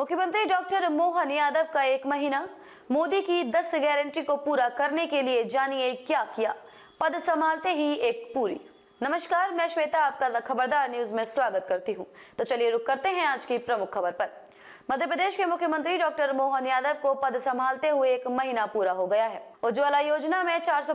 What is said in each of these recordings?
मुख्यमंत्री डॉक्टर मोहन यादव का एक महीना मोदी की दस गारंटी को पूरा करने के लिए जानिए क्या किया पद संभालते ही एक पूरी नमस्कार मैं श्वेता आपका खबरदार न्यूज में स्वागत करती हूँ तो चलिए रुक करते हैं आज की प्रमुख खबर पर मध्य प्रदेश के मुख्यमंत्री डॉक्टर मोहन यादव को पद संभालते हुए एक महीना पूरा हो गया है उज्ज्वला योजना में चार सौ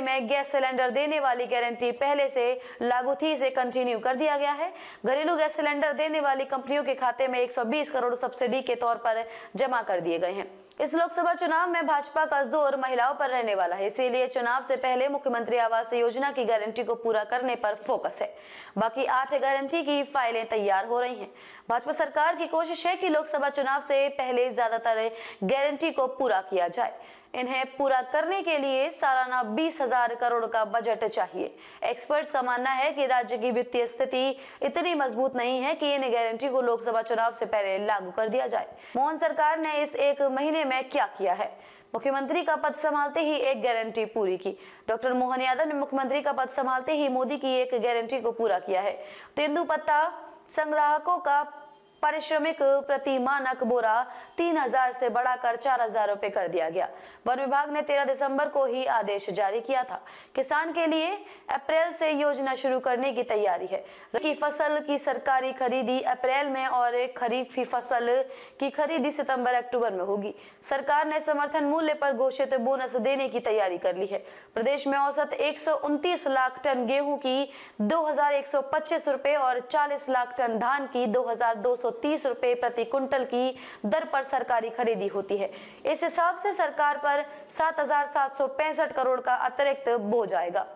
में गैस सिलेंडर देने वाली गारंटी पहले से लागू थी इसे कंटिन्यू कर दिया गया है घरेलू गैस सिलेंडर देने वाली कंपनियों के खाते में 120 करोड़ सब्सिडी के तौर पर जमा कर दिए गए हैं इस लोकसभा चुनाव में भाजपा का जोर महिलाओं पर रहने वाला है इसीलिए चुनाव से पहले मुख्यमंत्री आवास योजना की गारंटी को पूरा करने पर फोकस है बाकी आठ गारंटी की फाइलें तैयार हो रही है भाजपा सरकार की कोशिश है की लोग लोकसभा चुनाव से पहले ज्यादातर गारंटी को पूरा किया जाए इन्हें पूरा करने के लिए सालाना बीस हजार करोड़ का बजट चाहिए एक्सपर्ट्स का मानना है कि राज्य की वित्तीय स्थिति इतनी मजबूत नहीं है कि इन गारंटी को लोकसभा चुनाव से पहले लागू कर दिया जाए मोहन सरकार ने इस एक महीने में क्या किया है मुख्यमंत्री का पद संभालते ही एक गारंटी पूरी की डॉक्टर मोहन यादव ने मुख्यमंत्री का पद संभालते ही मोदी की एक गारंटी को पूरा किया है तेंदुपत्ता संग्राहकों का पारिश्रमिक प्रति मानक बोरा तीन हजार से बढ़ाकर चार हजार रूपए कर दिया गया वन विभाग ने तेरह दिसंबर को ही आदेश जारी किया था किसान के लिए अप्रैल से योजना शुरू करने की तैयारी है की फसल की सरकारी खरीदी अप्रैल में और खरीफ फसल की खरीदी सितंबर अक्टूबर में होगी सरकार ने समर्थन मूल्य पर घोषित बोनस देने की तैयारी कर ली है प्रदेश में औसत एक लाख टन गेहूं की दो हजार रुपए और 40 लाख टन धान की दो हजार दो सौ तीस रुपए प्रति कुंटल की दर पर सरकारी खरीदी होती है इस हिसाब से सरकार पर सात करोड़ का अतिरिक्त बोझ आएगा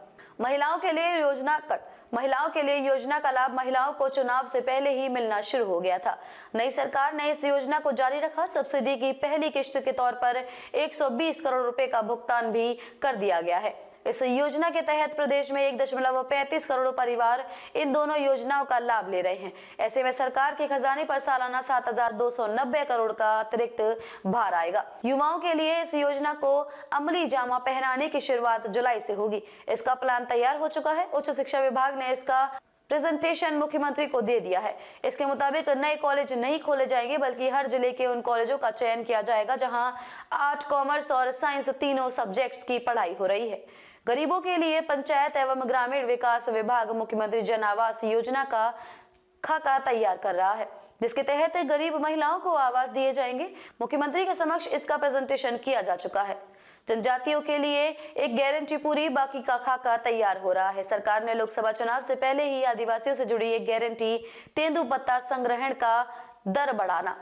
महिलाओं के लिए योजना कट महिलाओं के लिए योजना का लाभ महिलाओं को चुनाव से पहले ही मिलना शुरू हो गया था नई सरकार ने इस योजना को जारी रखा सब्सिडी की पहली किश्त के तौर पर 120 करोड़ रुपए का भुगतान भी कर दिया गया है इस योजना के तहत प्रदेश में एक दशमलव पैंतीस करोड़ परिवार इन दोनों योजनाओं का लाभ ले रहे हैं ऐसे में सरकार के खजाने पर सालाना सात हजार दो सौ नब्बे करोड़ का अतिरिक्त भार आएगा युवाओं के लिए इस योजना को अमली जामा पहनाने की शुरुआत जुलाई से होगी इसका प्लान तैयार हो चुका है उच्च शिक्षा विभाग ने इसका प्रेजेंटेशन मुख्यमंत्री को दे दिया है इसके मुताबिक नए कॉलेज नहीं खोले जाएंगे बल्कि हर जिले के उन कॉलेजों का चयन किया जाएगा जहां आर्ट कॉमर्स और साइंस तीनों सब्जेक्ट्स की पढ़ाई हो रही है गरीबों के लिए पंचायत एवं ग्रामीण विकास विभाग मुख्यमंत्री जन आवास योजना का खाका तैयार कर रहा है जिसके तहत गरीब महिलाओं को आवास दिए जाएंगे मुख्यमंत्री के समक्ष इसका प्रेजेंटेशन किया जा चुका है जनजातियों के लिए एक गारंटी पूरी बाकी का खाका तैयार हो रहा है सरकार ने लोकसभा चुनाव से पहले ही आदिवासियों से जुड़ी एक गारंटी तेंदु पत्ता संग्रहण का दर बढ़ाना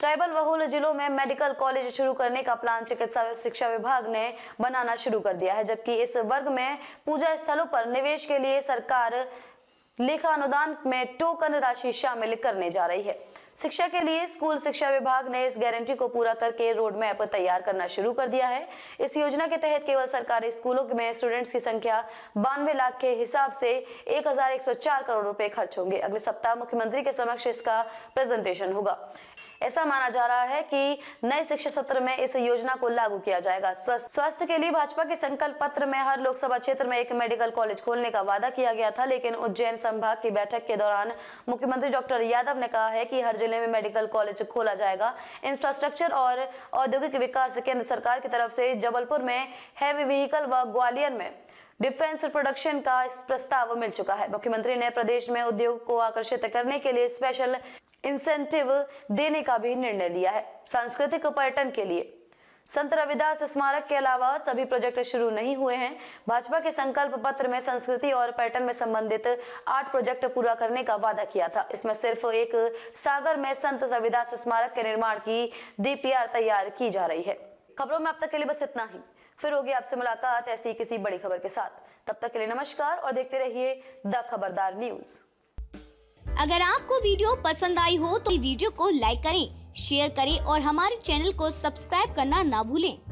ट्राइबल बहुल जिलों में मेडिकल कॉलेज शुरू करने का प्लान चिकित्सा शिक्षा विभाग ने बनाना शुरू कर दिया है जबकि इस वर्ग में पूजा स्थलों पर निवेश के लिए सरकार लेखा अनुदान में टोकन राशि शामिल करने जा रही है शिक्षा के लिए स्कूल शिक्षा विभाग ने इस गारंटी को पूरा करके रोड मैप तैयार करना शुरू कर दिया है इस योजना के तहत केवल सरकारी स्कूलों में स्टूडेंट्स की संख्या बानवे लाख के हिसाब से 1104 करोड़ रुपए खर्च होंगे अगले सप्ताह मुख्यमंत्री के समक्ष इसका प्रेजेंटेशन होगा ऐसा माना जा रहा है कि नए शिक्षा सत्र में इस योजना को लागू किया जाएगा स्वास्थ्य के लिए भाजपा के संकल्प पत्र में हर लोकसभा क्षेत्र में एक मेडिकल कॉलेज खोलने का वादा किया गया था लेकिन उज्जैन संभाग की बैठक के दौरान मुख्यमंत्री डॉक्टर यादव ने कहा है की हर जिले में मेडिकल कॉलेज खोला जाएगा इंफ्रास्ट्रक्चर और औद्योगिक विकास केंद्र सरकार की तरफ से जबलपुर में हैवी व्हीकल व ग्वालियर में डिफेंस प्रोडक्शन का प्रस्ताव मिल चुका है मुख्यमंत्री ने प्रदेश में उद्योग को आकर्षित करने के लिए स्पेशल इंसेंटिव देने का भी निर्णय लिया है सांस्कृतिक पर्यटन के लिए संत रविदास स्मारक के अलावा सभी प्रोजेक्ट शुरू नहीं हुए हैं भाजपा के संकल्प पत्र में संस्कृति और पर्यटन में संबंधित आठ प्रोजेक्ट पूरा करने का वादा किया था इसमें सिर्फ एक सागर में संत रविदास स्मारक के निर्माण की डीपीआर तैयार की जा रही है खबरों में अब तक के लिए बस इतना ही फिर होगी आपसे मुलाकात ऐसी किसी बड़ी खबर के साथ तब तक के लिए नमस्कार और देखते रहिए द खबरदार न्यूज़ अगर आपको वीडियो पसंद आई हो तो वीडियो को लाइक करें शेयर करें और हमारे चैनल को सब्सक्राइब करना ना भूलें